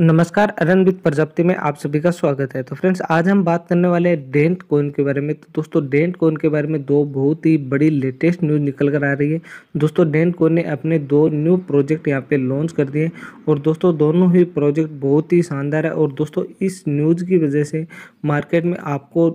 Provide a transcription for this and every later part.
नमस्कार अरनबित प्रजाप्ति में आप सभी का स्वागत है तो फ्रेंड्स आज हम बात करने वाले हैं डेंट कोइन के बारे में तो दोस्तों डेंट कोइन के बारे में दो बहुत ही बड़ी लेटेस्ट न्यूज़ निकल कर आ रही है दोस्तों डेंट कोइन ने अपने दो न्यू प्रोजेक्ट यहाँ पे लॉन्च कर दिए और दोस्तों दोनों ही प्रोजेक्ट बहुत ही शानदार है और दोस्तों इस न्यूज़ की वजह से मार्केट में आपको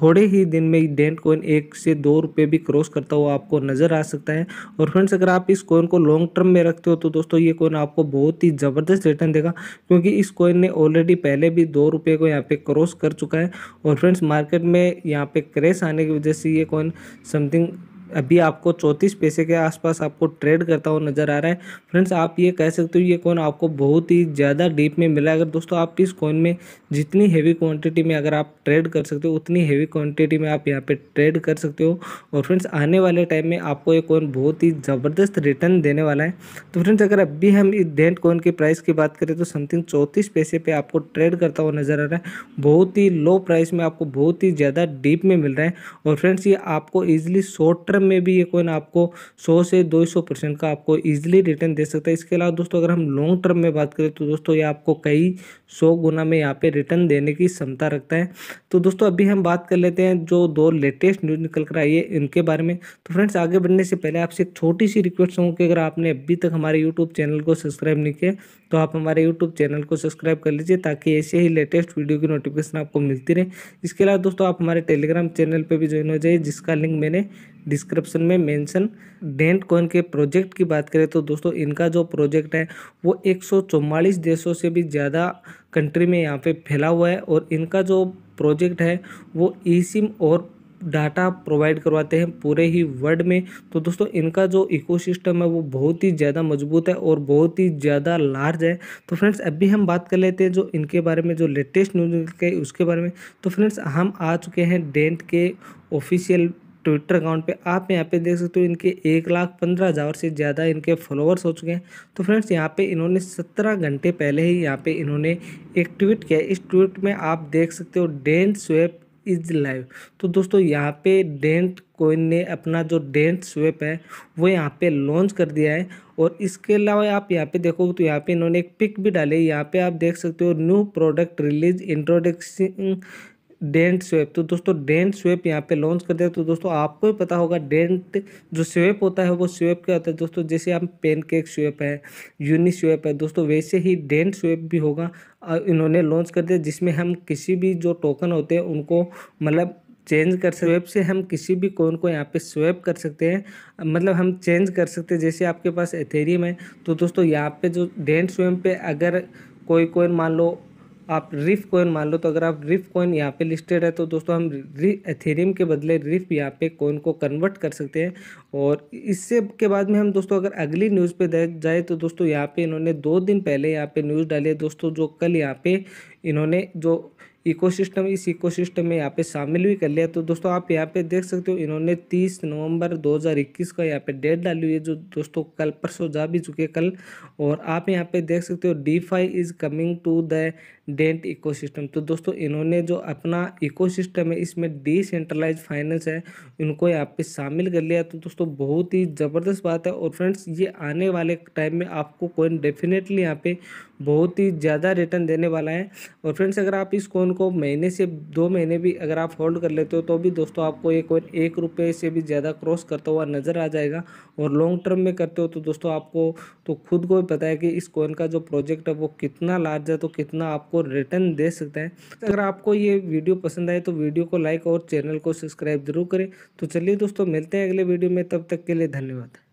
थोड़े ही दिन में डेंट कोइन एक से दो रुपये भी क्रॉस करता हुआ आपको नज़र आ सकता है और फ्रेंड्स अगर आप इस कॉइन को लॉन्ग टर्म में रखते हो तो दोस्तों ये कॉइन आपको बहुत ही ज़बरदस्त रिटर्न देगा क्योंकि इस कॉइन ने ऑलरेडी पहले भी दो रुपये को यहाँ पे क्रॉस कर चुका है और फ्रेंड्स मार्केट में यहाँ पे क्रेश आने की वजह से ये कॉइन समथिंग अभी आपको चौंतीस पैसे के आसपास आपको ट्रेड करता हुआ नज़र आ रहा है फ्रेंड्स आप ये कह सकते हो ये कॉइन आपको बहुत ही ज़्यादा डीप में मिला है अगर दोस्तों आप इस कॉइन में जितनी हैवी क्वांटिटी में अगर आप ट्रेड कर सकते हो उतनी हैवी क्वांटिटी में आप यहाँ पे ट्रेड कर सकते हो और फ्रेंड्स आने वाले टाइम में आपको ये कॉइन बहुत ही ज़बरदस्त रिटर्न देने वाला है तो फ्रेंड्स अगर अभी हम इस डेंट कॉइन की प्राइस की बात करें तो समथिंग चौंतीस पैसे पर आपको ट्रेड करता हुआ नज़र आ रहा है बहुत ही लो प्राइस में आपको बहुत ही ज़्यादा डीप में मिल रहा है और फ्रेंड्स ये आपको ईजिली शॉर्ट टर्म क्रम में भी ये कोइन आपको 100 से 200 परसेंट का आपको इजीली रिटर्न दे सकता है इसके अलावा दोस्तों अगर हम लॉन्ग टर्म में बात करें तो दोस्तों ये आपको कई सौ गुना में यहाँ पे रिटर्न देने की क्षमता रखता है तो दोस्तों अभी हम बात कर लेते हैं जो दो लेटेस्ट न्यूज़ निकल कर आई है इनके बारे में तो फ्रेंड्स आगे बढ़ने से पहले आपसे एक छोटी सी रिक्वेस्ट हूँ कि अगर आपने अभी तक हमारे यूट्यूब चैनल को सब्सक्राइब नहीं किया तो आप हमारे यूट्यूब चैनल को सब्सक्राइब कर लीजिए ताकि ऐसे ही लेटेस्ट वीडियो की नोटिफिकेशन आपको मिलती रहे इसके अलावा दोस्तों आप हमारे टेलीग्राम चैनल पर भी ज्वाइन हो जाइए जिसका लिंक मैंने डिस्क्रिप्शन में मेंशन डेंट कॉइन के प्रोजेक्ट की बात करें तो दोस्तों इनका जो प्रोजेक्ट है वो एक देशों से भी ज़्यादा कंट्री में यहाँ पे फैला हुआ है और इनका जो प्रोजेक्ट है वो ई और डाटा प्रोवाइड करवाते हैं पूरे ही वर्ल्ड में तो दोस्तों इनका जो इकोसिस्टम है वो बहुत ही ज़्यादा मजबूत है और बहुत ही ज़्यादा लार्ज है तो फ्रेंड्स अभी हम बात कर लेते हैं जो इनके बारे में जो लेटेस्ट न्यूज के उसके बारे में तो फ्रेंड्स हम आ चुके हैं डेंट के ऑफिशियल ट्विटर अकाउंट पे आप यहाँ पे देख सकते हो इनके एक लाख पंद्रह हज़ार से ज़्यादा इनके फॉलोअर्स हो चुके हैं तो फ्रेंड्स यहाँ पे इन्होंने सत्रह घंटे पहले ही यहाँ पे इन्होंने एक ट्वीट किया इस ट्वीट में आप देख सकते हो डेंट स्वेप इज लाइव तो दोस्तों यहाँ पे डेंट कोइन ने अपना जो डेंट स्वेप है वो यहाँ पे लॉन्च कर दिया है और इसके अलावा आप यहाँ पे देखोगे तो यहाँ पे इन्होंने एक पिक भी डाली यहाँ पे आप देख सकते हो new product release introduction Dent swap तो दोस्तों डेंट स्वेप यहाँ पे लॉन्च कर दिया तो दोस्तों आपको ही पता होगा डेंट जो स्वेप होता है वो स्वेप क्या होता है दोस्तों जैसे हम पेन केक स्वेप है यूनि स्वेप है दोस्तों वैसे ही डेंट स्वेप भी होगा इन्होंने लॉन्च कर दिया जिसमें हम किसी भी जो टोकन होते हैं उनको मतलब चेंज कर सकते स्वेप से हम किसी भी कॉइन को यहाँ पे स्वेप कर सकते हैं मतलब हम चेंज कर सकते हैं जैसे आपके पास एथेरियम है तो दोस्तों यहाँ पे जो डेंट स्वेप पे अगर कोई कोइन मान लो आप रिफ कोइन मान लो तो अगर आप रिफ कोइन यहाँ पे लिस्टेड है तो दोस्तों हम एथेरियम के बदले रिफ यहाँ पे कोइन को कन्वर्ट कर सकते हैं और इससे के बाद में हम दोस्तों अगर अगली न्यूज़ पे जाए तो दोस्तों यहाँ पे इन्होंने दो दिन पहले यहाँ पे न्यूज़ डाली है दोस्तों जो कल यहाँ पे इन्होंने जो इकोसिस्टम इस इकोसिस्टम में यहाँ पे शामिल भी कर लिया तो दोस्तों आप यहाँ पे देख सकते हो इन्होंने 30 नवंबर 2021 का यहाँ पे डेट डाली हुई है जो दोस्तों कल परसों जा भी चुके कल और आप यहाँ पे देख सकते हो DeFi is coming to the Dent ecosystem तो दोस्तों इन्होंने जो अपना इकोसिस्टम है इसमें डिसेंट्रलाइज फाइनेंस है इनको यहाँ पे शामिल कर लिया तो दोस्तों बहुत ही ज़बरदस्त बात है और फ्रेंड्स ये आने वाले टाइम में आपको कोइन डेफिनेटली यहाँ पे बहुत ही ज़्यादा रिटर्न देने वाला है और फ्रेंड्स अगर आप इस कोइन को महीने से दो महीने भी अगर आप होल्ड कर लेते हो तो भी दोस्तों आपको ये कोइन एक रुपये से भी ज़्यादा क्रॉस करता हुआ नज़र आ जाएगा और लॉन्ग टर्म में करते हो तो दोस्तों आपको तो खुद को पता है कि इस कोइन का जो प्रोजेक्ट है वो कितना लार्ज है तो कितना आपको आपको रिटर्न दे सकते हैं तो अगर आपको ये वीडियो पसंद आए तो वीडियो को लाइक और चैनल को सब्सक्राइब जरूर करें तो चलिए दोस्तों मिलते हैं अगले वीडियो में तब तक के लिए धन्यवाद